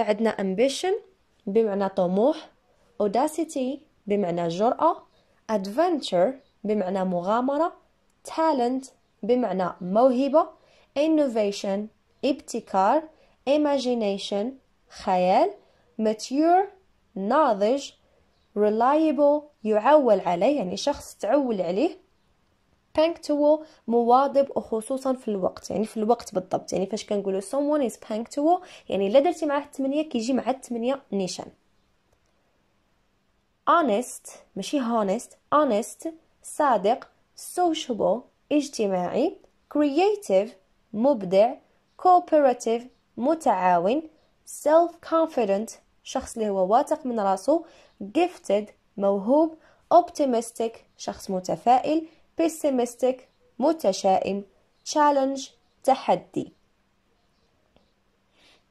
عندنا ambition بمعنى طموح audacity بمعنى جرأة adventure بمعنى مغامرة talent بمعنى موهبة innovation ابتكار imagination خيال mature ناضج reliable يعول عليه يعني شخص تعول عليه punctual مواظب وخصوصا في الوقت يعني في الوقت بالضبط يعني فاش كنقولوا someone is punctual يعني الا درتي معاه الثمانية كيجي مع الثمانية نيشان honest ماشي honest honest صادق sociable اجتماعي creative مبدع cooperative متعاون self confident شخص اللي هو واثق من راسو gifted موهوب optimistic شخص متفائل pessimistic متشائم challenge تحدي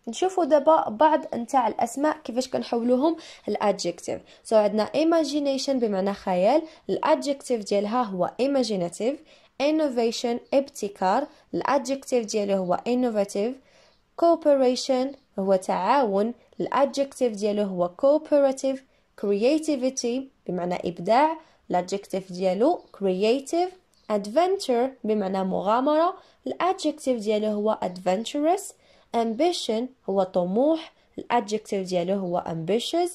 نشوفوا دابا بعض نتاع الاسماء كيفاش كنحولوهم الادجكتيف سو so عندنا imagination بمعنى خيال الادجكتيف ديالها هو imaginative innovation ابتكار الادجكتيف ديالو هو innovative cooperation هو تعاون الادجكتيف ديالو هو cooperative creativity بمعنى ابداع الادجكتيف ديالو creative adventure بمعنى مغامرة الادجكتيف ديالو هو adventurous ambition هو طموح الادجكتيف ديالو هو ambitious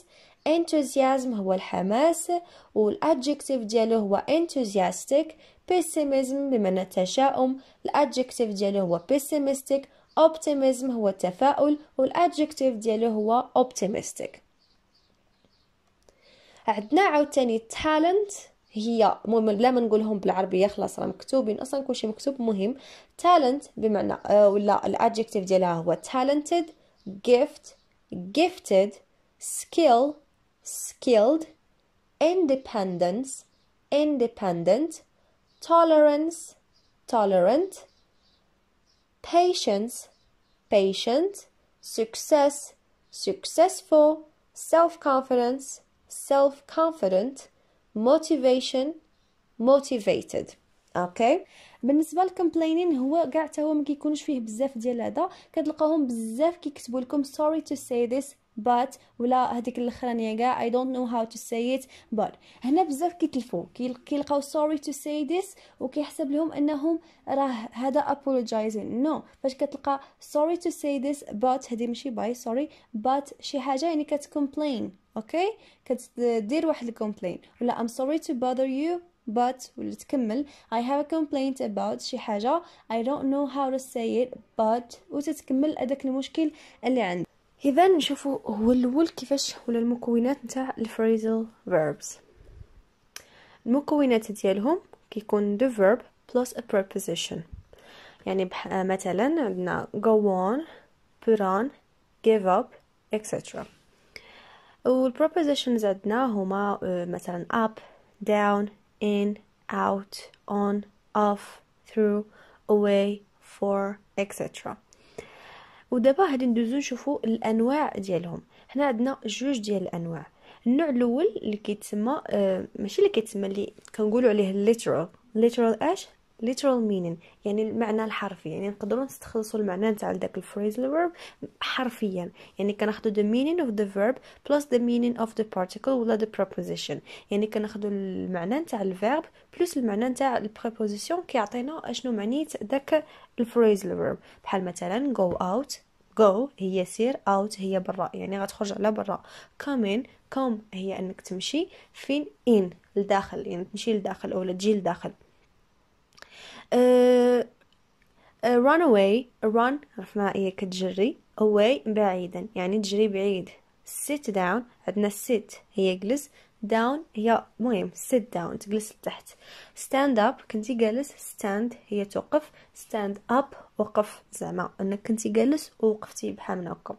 enthusiasm هو الحماس والادجكتيف ديالو هو enthusiastic pessimism بمعنى التشاؤم الادجكتيف ديالو هو pessimistic optimism هو التفاؤل والادجكتيف ديالو هو optimistic عندنا عاوتاني تالنت هي المهم بلا ما نقولهم بالعربيه خلاص راه مكتوبين اصلا كلشي مكتوب مهم تالنت بمعنى آه ولا الادجكتيف ديالها هو talented gift gifted skill skilled independence independent tolerance tolerant patience patient success successful self confidence self-confident motivation motivated اوكي okay. بالنسبه للكومبلينين هو كاع هو ما كيكونش فيه بزاف ديال هذا كتلقاهم بزاف كيكتبوا لكم sorry to say this but ولا هذيك الاخرانيه كاع اي دونت نو هاو تو سي ات but هنا بزاف كيتلفوا كيلقاو سوري تو سي ذس وكيحسب لهم انهم راه هذا ابولوجايزين نو no. فاش كتلقى سوري تو سي ذس but هذه ماشي باي سوري but شي حاجه يعني كتكومبلين اوكي okay? كتدير واحد الكومبلين ولا ام سوري تو bother يو but ولا تكمل I have a complaint about شي حاجة I don't know how to say it but وتتكمل هذاك المشكل اللي عندك اذا نشوفوا هو الاول كيفاش ولا المكونات نتاع الفريزل فيربس المكونات ديالهم كيكون دو فيرب بلس ا بريبوزيشن يعني مثلا عندنا go on put on give up etc والبروبوزيشنز عندنا هما آه، مثلا up down in out on off through away for etc ودابا غادي ندوزو نشوفو الانواع ديالهم هنا عندنا جوج ديال الانواع النوع الاول اللي كيتسمى آه ماشي اللي كيتسمى اللي كنقولوا عليه literal literal اش literal meaning يعني المعنى الحرفي يعني نقدروا نستخلصوا المعنى نتاع داك الفريزل verb حرفيا يعني كناخذوا the meaning of the verb plus the meaning of the particle ولا the preposition يعني كناخذوا المعنى نتاع الفيرب بلس المعنى نتاع البريبوزيسيون كيعطينا اشنو معنيه داك الفريزل verb بحال مثلا go out go هي سير out هي برا يعني غتخرج على برا come in come هي انك تمشي فين in لداخل يعني تمشي لداخل او تجي لداخل uh, uh, run away run عرفنا هي كتجري away بعيدا يعني تجري بعيد sit down عندنا sit هي جلس داون هي مهم sit down تجلس لتحت stand up كنتي جالس stand هي توقف stand up وقف زعما انك كنتي جالس ووقفتي بحال من هكا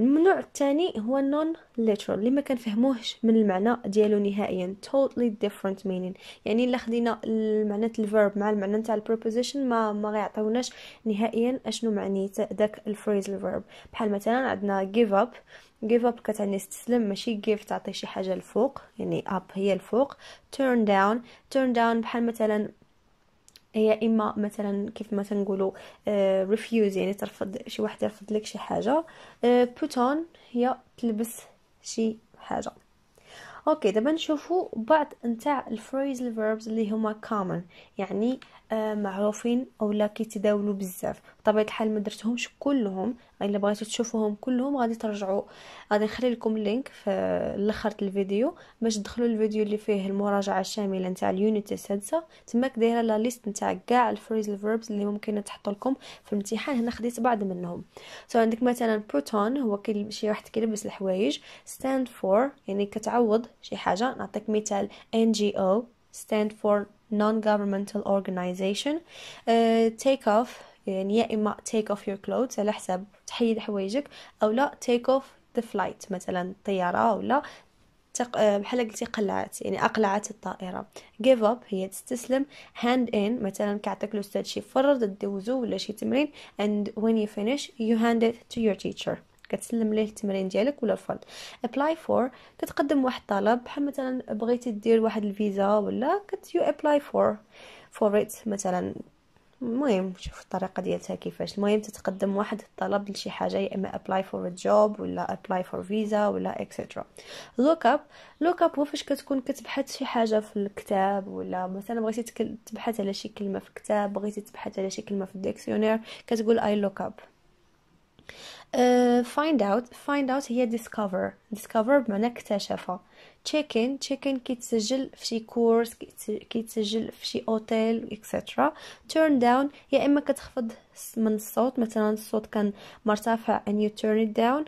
الممنوع الثاني هو النون ليترال اللي ما كنفهموهش من المعنى ديالو نهائيا totally different meaning يعني الا خدينا المعنى تاع الفيرب مع المعنى تاع البروبوزيشن ما ما غيعطيوناش نهائيا اشنو معني داك الفريز الفيرب بحال مثلا عندنا give up give up كتعني استسلم ماشي give تعطي شي حاجه الفوق يعني up هي الفوق turn down turn down بحال مثلا هي اما مثلا كيف ما تنقولوا ريفيوز آه، يعني ترفض شي واحد يرفض لك شي حاجه بوتون آه، هي تلبس شي حاجه اوكي دابا نشوفوا بعض نتاع الفريز الفيربز اللي هما كومن يعني آه، معروفين اولا كيتداولوا بزاف بطبيعه الحال ما درتهمش كلهم الا بغيتو تشوفوهم كلهم غادي ترجعوا غادي نخلي لكم لينك في الاخر الفيديو باش تدخلوا الفيديو اللي فيه المراجعه الشامله نتاع اليونيت السادسه تماك دايره لا ليست نتاع كاع الفريز الفيربز اللي ممكن تحطوا لكم في الامتحان هنا خديت بعض منهم سو عندك مثلا بروتون هو كي شي واحد كيلبس الحوايج ستاند فور يعني كتعوض شي حاجه نعطيك مثال ان جي او ستاند فور non-governmental organization uh, take off يعني يا اما take off your clothes على حساب تحيد حوايجك او لا take off the flight مثلا الطياره ولا تق... آه، بحال قلتي قلعت يعني اقلعت الطائره give up هي تستسلم hand in مثلا كيعطيك الاستاذ شي فرض دوزو ولا شي تمرين and when you finish you hand it to your teacher كتسلم ليه التمرين ديالك ولا الفرض apply for كتقدم واحد الطلب بحال مثلا بغيتي دير واحد الفيزا ولا كت you apply for for it مثلا المهم شوف الطريقه ديالتها كيفاش المهم تتقدم واحد الطلب لشي حاجه يا اما ابلاي فور جوب ولا ابلاي فور فيزا ولا اكسترا لوك اب لوك اب هو فاش كتكون كتبحث شي حاجه في الكتاب ولا مثلا بغيتي تبحث على شي كلمه في الكتاب بغيتي تبحث على شي كلمه في الديكسيونير كتقول اي لوك اب فايند اوت فايند اوت هي ديسكفر ديسكفر بمعنى اكتشف تشيكن تشيكن كيتسجل في شي كورس كيتسجل في شي اوتيل اكسترا تيرن داون يا اما كتخفض من الصوت مثلا الصوت كان مرتفع ان يو تيرن ات داون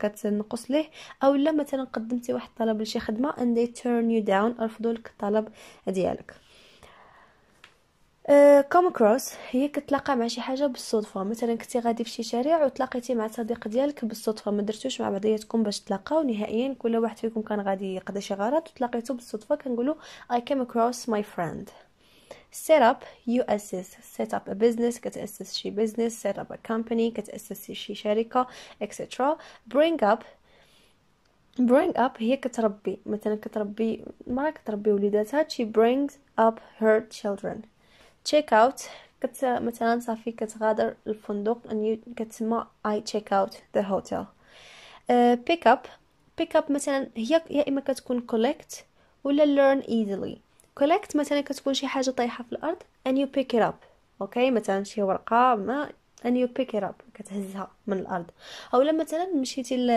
كتنقص ليه او لا مثلا قدمتي واحد الطلب لشي خدمه ان دي تيرن يو داون رفضوا لك الطلب ديالك كوم أه، كروس هي كتلاقى مع شي حاجه بالصدفه مثلا كنتي غادي في شي شارع وتلاقيتي مع صديق ديالك بالصدفه ما درتوش مع بعضياتكم باش تلاقاو نهائيا كل واحد فيكم كان غادي يقضي شي غرض وتلاقيتو بالصدفه كنقولوا I came across my friend set up you assist set up a business كتأسس شي business set up a company كتأسس شي شركة etc bring up bring up هي كتربي مثلا كتربي مرا كتربي وليداتها she brings up her children تشيك اوت كت مثلا صافي كتغادر الفندق كتسمى اي تشيك اوت ذا هوتيل بيك اب بيك اب مثلا هي يا اما كتكون كوليكت ولا ليرن ايزلي كوليكت مثلا كتكون شي حاجه طايحه في الارض and you pick it up اوكي مثلا شي ورقه ما ان يو بيك اب كتهزها من الارض او لما مثلا مشيتي ل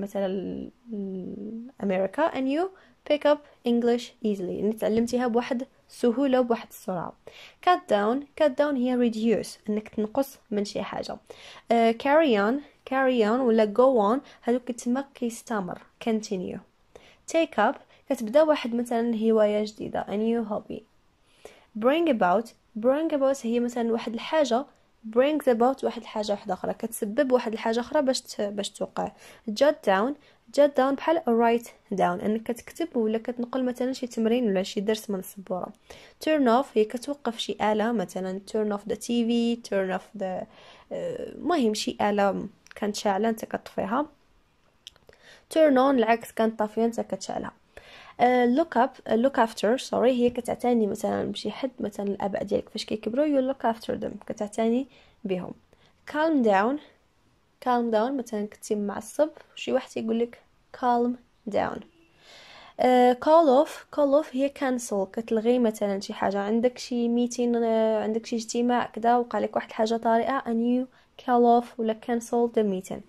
مثلا امريكا ان يو بيك اب انجلش ايزلي يعني تعلمتيها بواحد السهوله وبواحد السرعه كات داون كات داون هي ريديوس انك تنقص من شي حاجه كاري اون كاري اون ولا جو اون هذوك تما كيستمر كونتينيو تيك اب كتبدا واحد مثلا هوايه جديده a new hobby bring about bring about هي مثلا واحد الحاجه brings about واحد الحاجه واحده اخرى كتسبب واحد الحاجه اخرى باش باش توقع jot down jot down بحال write down انك كتكتب ولا كتنقل مثلا شي تمرين ولا شي درس من السبوره turn off هي كتوقف شي اله مثلا turn off the TV turn off the المهم آه، شي اله كانت شاعله انت كطفيها turn on العكس كانت طافيه انت كتشعلها لوك اب لوك افتر سوري هي كتعتني مثلا بشي حد مثلا الاباء ديالك فاش كيكبروا يو لوك افتر ذم كتعتني بهم كالم داون كالم داون مثلا كنتي معصب شي واحد يقول لك كالم داون كول اوف كول اوف هي كانسل كتلغي مثلا شي حاجه عندك شي ميتين uh, آه، عندك شي اجتماع كدا وقع لك واحد الحاجه طارئه ان يو كول اوف ولا كانسل ذا ميتين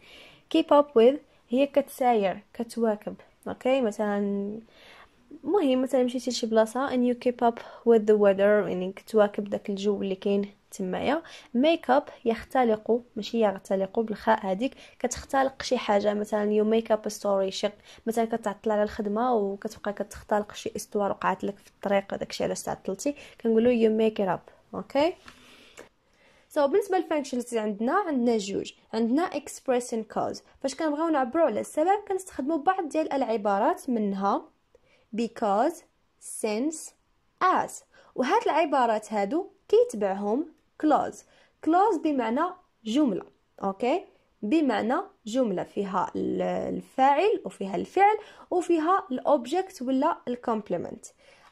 كيپ اب with هي كتساير كتواكب اوكي okay? مثلا المهم مثلا مشيتي لشي بلاصه ان يو كيب اب وذ ذا ويذر يعني كتواكب داك الجو اللي كاين تمايا ميك اب يختلق ماشي يغتلق بالخاء هذيك كتختلق شي حاجه مثلا يو ميك اب ستوري شي مثلا كتعطل على الخدمه وكتبقى كتختلق شي استوار وقعت لك في الطريق الشيء علاش تعطلتي كنقولوا يو ميك اب اوكي سو so, بالنسبه للفانكشنز اللي عندنا عندنا جوج عندنا اكسبريسن كوز فاش كنبغيو نعبروا على السبب كنستخدموا بعض ديال العبارات منها because since as وهات العبارات هادو كيتبعهم clause clause بمعنى جملة اوكي بمعنى جملة فيها الفاعل وفيها الفعل وفيها الاوبجكت ولا الكومبلمنت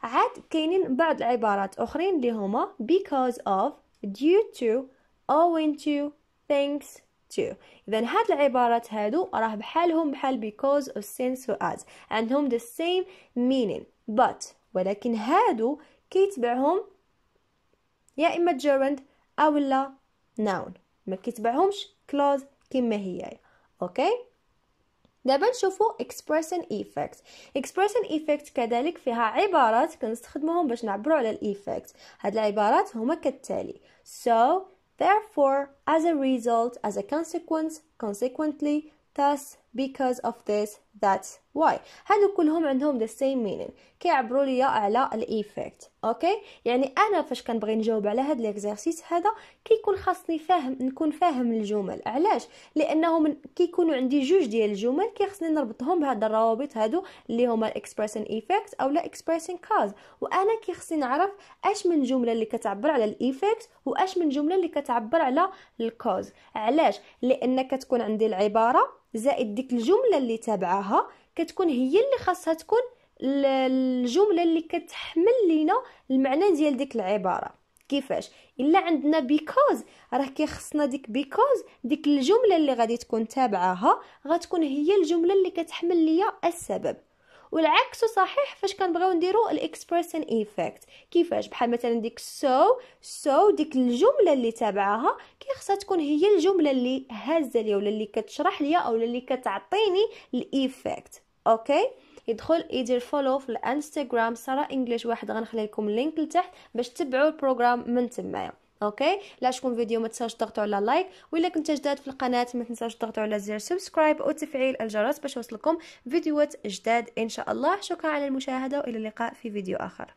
عاد كاينين بعض العبارات اخرين اللي هما because of due to owing to thanks to إذا هاد العبارات هادو راه بحالهم بحال because of since و as عندهم the same meaning but ولكن هادو كيتبعهم يا إما gerund أو لا noun ما كيتبعهمش clause كما هي أوكي دابا نشوفوا expression effect expression effect كذلك فيها عبارات كنستخدموهم باش نعبروا على الايفكت هاد العبارات هما كالتالي so Therefore, as a result, as a consequence, consequently, thus, because of this, that, واي هادو كلهم عندهم ذا سيم مينين كيعبروا لي على الايفكت اوكي يعني انا فاش كنبغي نجاوب على هاد ليكزارسيس هذا كيكون خاصني فاهم نكون فاهم الجمل علاش لانه من كيكونوا عندي جوج ديال الجمل كيخصني نربطهم بهاد الروابط هادو اللي هما الاكسبريسين ايفكت او لا اكسبريسين كاز وانا كيخصني نعرف اش من جمله اللي كتعبر على الايفكت واش من جمله اللي كتعبر على الكوز علاش لان كتكون عندي العباره زائد ديك الجمله اللي تابعاها كتكون هي اللي خاصها تكون الجمله اللي كتحمل لينا المعنى ديال ديك العباره كيفاش الا عندنا بيكوز راه كيخصنا ديك بيكوز ديك الجمله اللي غادي تكون تابعاها غتكون هي الجمله اللي كتحمل ليا السبب والعكس صحيح فاش كنبغيو نديرو الاكسبرسن ايفيكت كيفاش بحال مثلا ديك سو so, سو so, ديك الجمله اللي تابعاها كيخصها تكون هي الجمله اللي هازه ليا ولا اللي كتشرح ليا او اللي كتعطيني الايفيكت اوكي يدخل يدير فولو في الانستغرام ساره انجليش واحد غنخلي لكم اللينك لتحت باش تبعوا البروغرام من تمايا اوكي لا شكون فيديو ما تنساوش تضغطوا على لايك الا كنت جداد في القناه ما تنساوش تضغطوا على زر سبسكرايب وتفعيل الجرس باش يوصلكم فيديوهات جداد ان شاء الله شكرا على المشاهده والى اللقاء في فيديو اخر